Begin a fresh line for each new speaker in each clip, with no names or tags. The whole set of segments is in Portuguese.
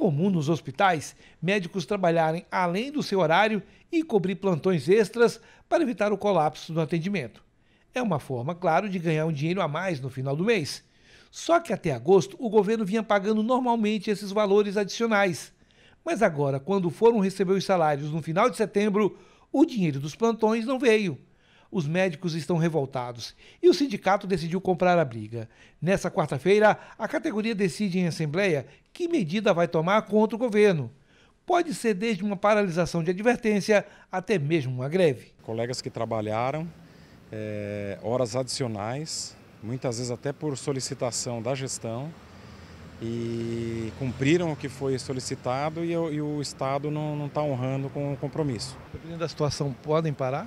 comum nos hospitais médicos trabalharem além do seu horário e cobrir plantões extras para evitar o colapso do atendimento. É uma forma, claro, de ganhar um dinheiro a mais no final do mês. Só que até agosto o governo vinha pagando normalmente esses valores adicionais. Mas agora, quando foram receber os salários no final de setembro, o dinheiro dos plantões não veio os médicos estão revoltados e o sindicato decidiu comprar a briga. Nessa quarta-feira, a categoria decide em assembleia que medida vai tomar contra o governo. Pode ser desde uma paralisação de advertência até
mesmo uma greve. Colegas que trabalharam é, horas adicionais, muitas vezes até por solicitação da gestão, e cumpriram o que foi solicitado e, e o Estado não está honrando com o compromisso. Dependendo da situação, podem parar?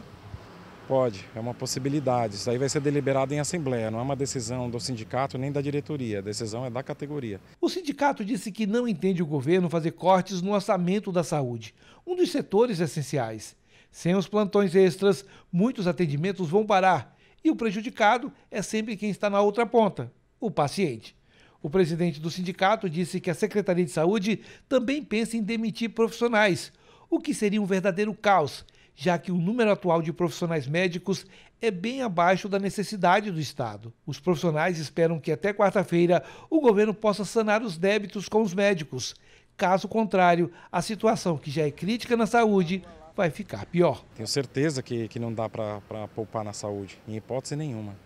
Pode, é uma possibilidade. Isso aí vai ser deliberado em assembleia, não é uma decisão do sindicato nem da diretoria, a decisão é da categoria.
O sindicato disse que não entende o governo fazer cortes no orçamento da saúde, um dos setores essenciais. Sem os plantões extras, muitos atendimentos vão parar e o prejudicado é sempre quem está na outra ponta, o paciente. O presidente do sindicato disse que a Secretaria de Saúde também pensa em demitir profissionais, o que seria um verdadeiro caos já que o número atual de profissionais médicos é bem abaixo da necessidade do Estado. Os profissionais esperam que até quarta-feira o governo possa sanar os débitos com os médicos. Caso contrário, a situação que já é crítica na saúde vai ficar pior.
Tenho certeza que, que não dá para poupar na saúde, em hipótese nenhuma.